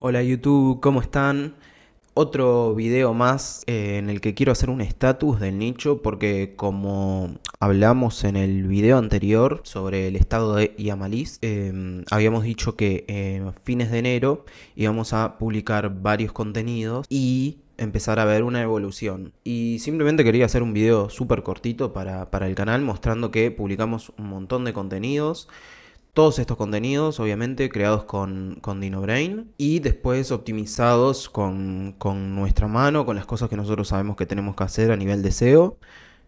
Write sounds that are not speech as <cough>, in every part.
Hola YouTube, ¿cómo están? Otro video más eh, en el que quiero hacer un estatus del nicho porque como hablamos en el video anterior sobre el estado de Iamaliz, eh, habíamos dicho que a fines de enero íbamos a publicar varios contenidos y empezar a ver una evolución. Y simplemente quería hacer un video súper cortito para, para el canal mostrando que publicamos un montón de contenidos todos estos contenidos, obviamente, creados con, con DinoBrain y después optimizados con, nuestra mano, con las cosas que nosotros sabemos que tenemos que hacer a nivel de SEO.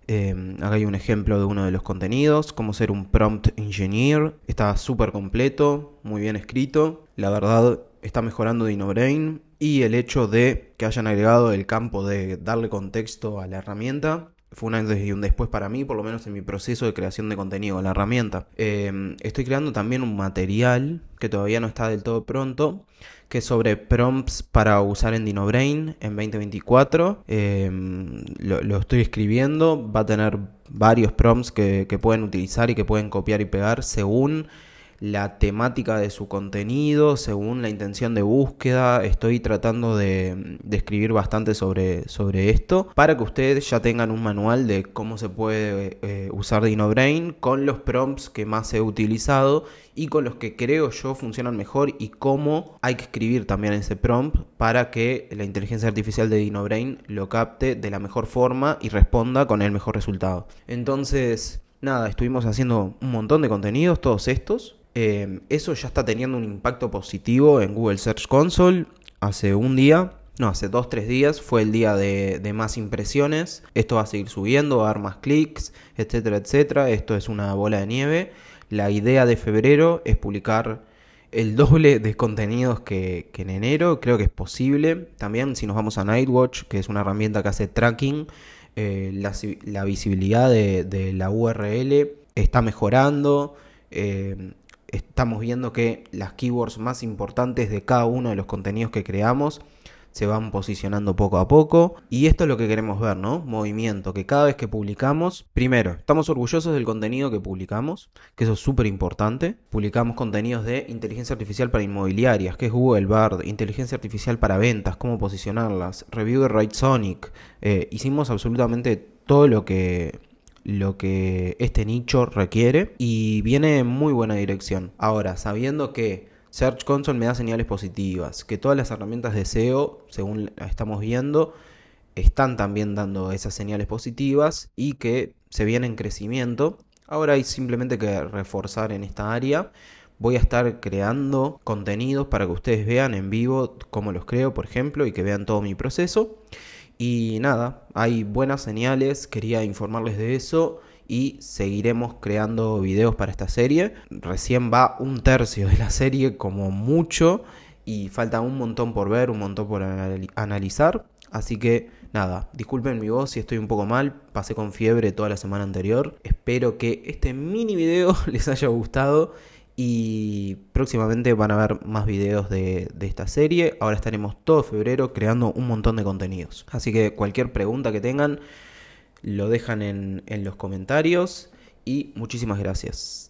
Em, acá hay un ejemplo de uno de los contenidos, cómo ser un prompt engineer. Está súper completo, muy bien escrito. La verdad, está mejorando DinoBrain y el hecho de que hayan agregado el campo de darle contexto a la herramienta fue un antes y un después para mí, por lo menos en mi proceso de creación de contenido la herramienta. Em, estoy creando también un material que todavía no está del todo pronto, que es sobre prompts para usar en DinoBrain en 2024. Em, lo, estoy escribiendo, va a tener varios prompts que pueden utilizar y que pueden copiar y pegar según la temática de su contenido, según la intención de búsqueda. Estoy tratando de, escribir bastante sobre, sobre, esto para que ustedes ya tengan un manual de cómo se puede eh, usar DinoBrain con los prompts que más he utilizado y con los que creo yo funcionan mejor y cómo hay que escribir también ese prompt para que la inteligencia artificial de DinoBrain lo capte de la mejor forma y responda con el mejor resultado. Entonces, nada, estuvimos haciendo un montón de contenidos, todos estos, Em, eso ya está teniendo un impacto positivo en Google Search Console. Hace un día, no, hace dos, tres días fue el día de, más impresiones. Esto va a seguir subiendo, va a dar más clics, etcétera, etcétera. Esto es una bola de nieve. La idea de febrero es publicar el doble de contenidos que, en enero. Creo que es posible. También si nos vamos a Nightwatch, que es una herramienta que hace tracking, eh, la, visibilidad de, la URL está mejorando. Eh, estamos viendo que las keywords más importantes de cada uno de los contenidos que creamos se van posicionando poco a poco. Y esto es lo que queremos ver, ¿no? Movimiento, que cada vez que publicamos, primero, estamos orgullosos del contenido que publicamos, que eso es súper importante. Publicamos contenidos de inteligencia artificial para inmobiliarias, que es Google Bard, inteligencia artificial para ventas, cómo posicionarlas, review de Right Sonic. Eh, hicimos absolutamente todo lo que lo que este nicho requiere y viene en muy buena dirección. Ahora, sabiendo que Search Console me da señales positivas, que todas las herramientas de SEO, según estamos viendo, están también dando esas señales positivas y que se viene en crecimiento. Ahora hay simplemente que reforzar en esta área. Voy a estar creando contenidos para que ustedes vean en vivo cómo los creo, por ejemplo, y que vean todo mi proceso. Y nada, hay buenas señales, quería informarles de eso y seguiremos creando videos para esta serie. Recién va un tercio de la serie como mucho y falta un montón por ver, un montón por analizar. Así que nada, disculpen mi voz si estoy un poco mal, pasé con fiebre toda la semana anterior. Espero que este mini video <laughs> les haya gustado y próximamente van a ver más videos de, esta serie. Ahora estaremos todo febrero creando un montón de contenidos. Así que cualquier pregunta que tengan, lo dejan en los comentarios. Y muchísimas gracias.